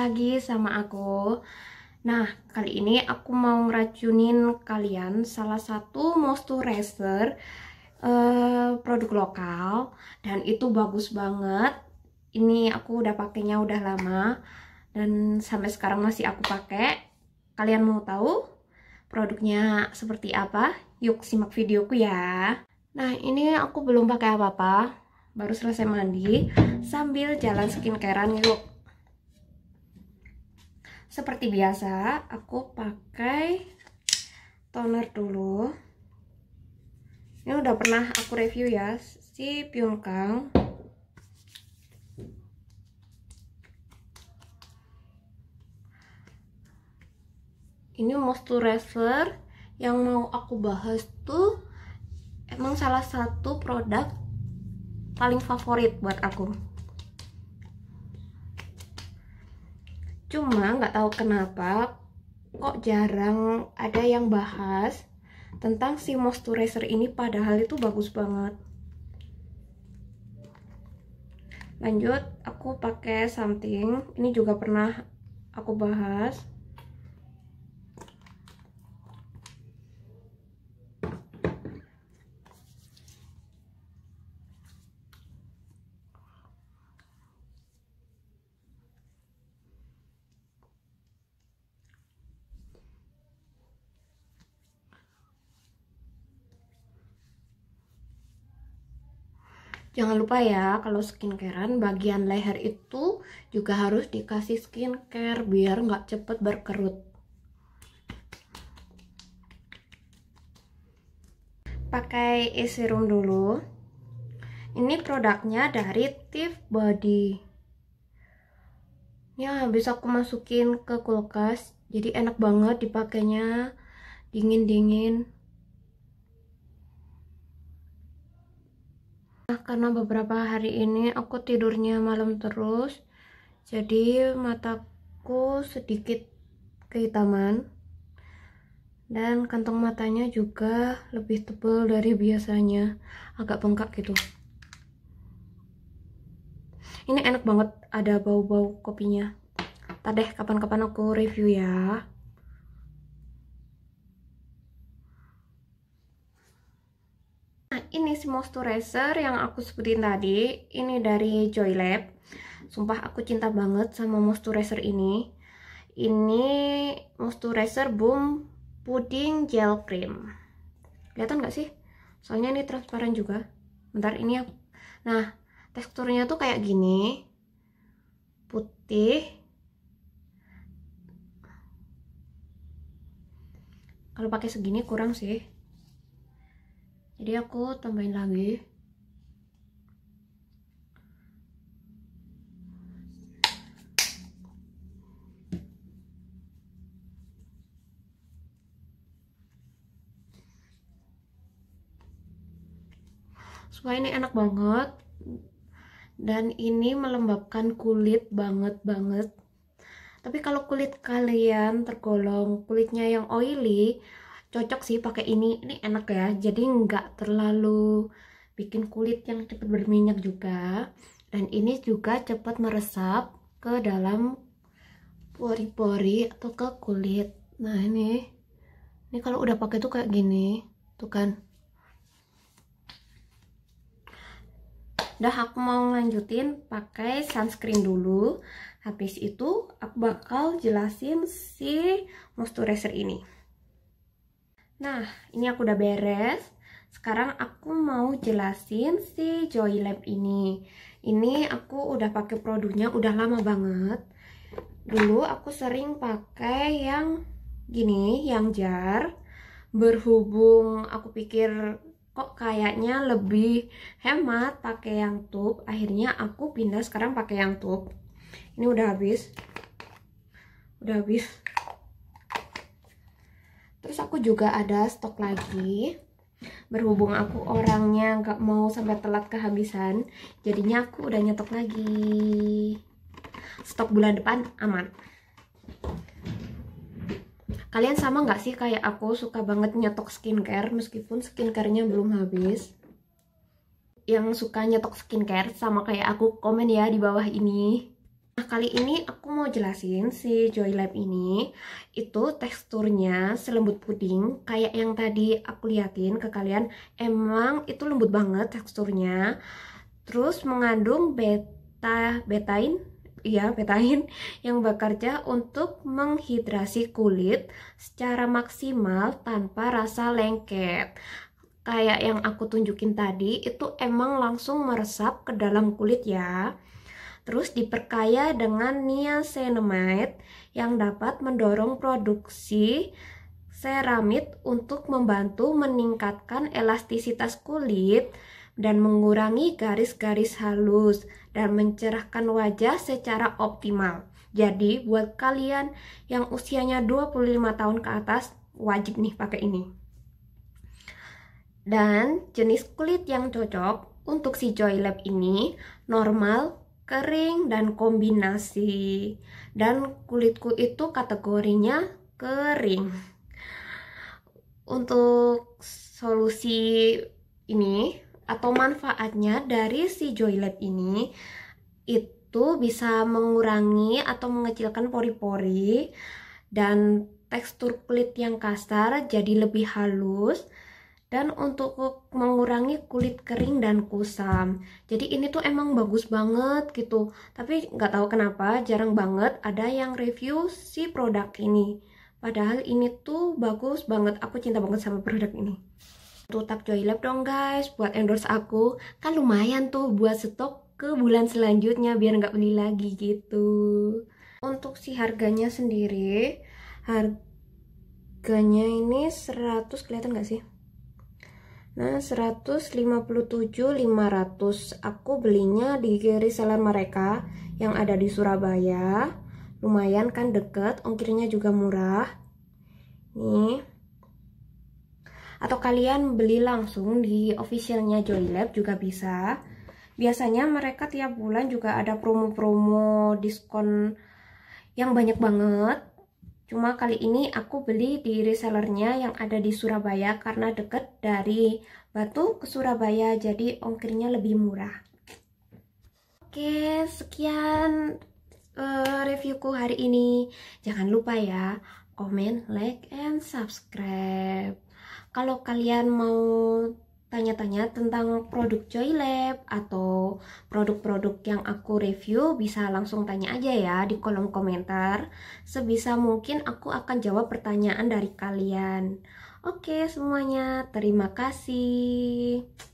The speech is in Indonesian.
lagi sama aku Nah, kali ini aku mau ngeracunin kalian salah satu moisturizer uh, produk lokal Dan itu bagus banget Ini aku udah pakainya udah lama Dan sampai sekarang masih aku pakai Kalian mau tahu produknya seperti apa? Yuk simak videoku ya Nah, ini aku belum pakai apa-apa baru selesai mandi sambil jalan skincarean yuk seperti biasa aku pakai toner dulu ini udah pernah aku review ya si Pyongkang ini moisturizer yang mau aku bahas tuh emang salah satu produk paling favorit buat aku cuma nggak tahu kenapa kok jarang ada yang bahas tentang si moisturizer ini padahal itu bagus banget lanjut aku pakai something ini juga pernah aku bahas jangan lupa ya kalau skincarean bagian leher itu juga harus dikasih skincare biar nggak cepet berkerut pakai e serum dulu ini produknya dari Tiff Body ya habis aku masukin ke kulkas jadi enak banget dipakainya dingin-dingin Ah, karena beberapa hari ini aku tidurnya malam terus jadi mataku sedikit kehitaman dan kantong matanya juga lebih tebal dari biasanya agak bengkak gitu ini enak banget ada bau-bau kopinya tadeh kapan-kapan aku review ya ini si moisturizer yang aku sebutin tadi ini dari Joylab sumpah aku cinta banget sama moisturizer ini ini moisturizer boom pudding gel cream kelihatan nggak sih soalnya ini transparan juga bentar ini ya. nah teksturnya tuh kayak gini putih kalau pakai segini kurang sih jadi aku tambahin lagi Supaya ini enak banget dan ini melembabkan kulit banget banget tapi kalau kulit kalian tergolong kulitnya yang oily cocok sih pakai ini ini enak ya jadi nggak terlalu bikin kulit yang cepat berminyak juga dan ini juga cepat meresap ke dalam pori-pori atau ke kulit nah ini ini kalau udah pakai tuh kayak gini tuh kan udah aku mau lanjutin pakai sunscreen dulu habis itu aku bakal jelasin si moisturizer ini Nah, ini aku udah beres. Sekarang aku mau jelasin si Joy Lab ini. Ini aku udah pakai produknya udah lama banget. Dulu aku sering pakai yang gini, yang jar. Berhubung aku pikir kok kayaknya lebih hemat pakai yang tub. akhirnya aku pindah sekarang pakai yang tub. Ini udah habis. Udah habis terus aku juga ada stok lagi berhubung aku orangnya nggak mau sampai telat kehabisan jadinya aku udah nyetok lagi stok bulan depan aman kalian sama nggak sih kayak aku suka banget nyetok skincare meskipun skincarenya belum habis yang suka nyetok skincare sama kayak aku komen ya di bawah ini Nah, kali ini aku mau jelasin si Joy Lab ini itu teksturnya selembut puding kayak yang tadi aku liatin ke kalian emang itu lembut banget teksturnya terus mengandung beta betain ya betain yang bekerja untuk menghidrasi kulit secara maksimal tanpa rasa lengket kayak yang aku tunjukin tadi itu emang langsung meresap ke dalam kulit ya terus diperkaya dengan niacinamide yang dapat mendorong produksi ceramid untuk membantu meningkatkan elastisitas kulit dan mengurangi garis-garis halus dan mencerahkan wajah secara optimal. Jadi buat kalian yang usianya 25 tahun ke atas wajib nih pakai ini. Dan jenis kulit yang cocok untuk si Joy Lab ini normal, kering dan kombinasi dan kulitku itu kategorinya kering untuk solusi ini atau manfaatnya dari si Joylab ini itu bisa mengurangi atau mengecilkan pori-pori dan tekstur kulit yang kasar jadi lebih halus dan untuk mengurangi kulit kering dan kusam. Jadi ini tuh emang bagus banget gitu. Tapi nggak tahu kenapa jarang banget ada yang review si produk ini. Padahal ini tuh bagus banget. Aku cinta banget sama produk ini. Joy lab dong guys buat endorse aku. Kan lumayan tuh buat stok ke bulan selanjutnya biar nggak beli lagi gitu. Untuk si harganya sendiri, harganya ini 100 kelihatan nggak sih? Nah, 157.500 aku belinya di reseller mereka yang ada di Surabaya. Lumayan kan deket, ongkirnya juga murah. Nih. Atau kalian beli langsung di officialnya Joylab juga bisa. Biasanya mereka tiap bulan juga ada promo-promo diskon yang banyak banget. Cuma kali ini aku beli di resellernya yang ada di Surabaya karena deket dari Batu ke Surabaya jadi ongkirnya lebih murah. Oke, sekian uh, reviewku hari ini. Jangan lupa ya, komen, like, and subscribe. Kalau kalian mau tanya-tanya tentang produk Joylab atau produk-produk yang aku review bisa langsung tanya aja ya di kolom komentar. Sebisa mungkin aku akan jawab pertanyaan dari kalian. Oke semuanya, terima kasih.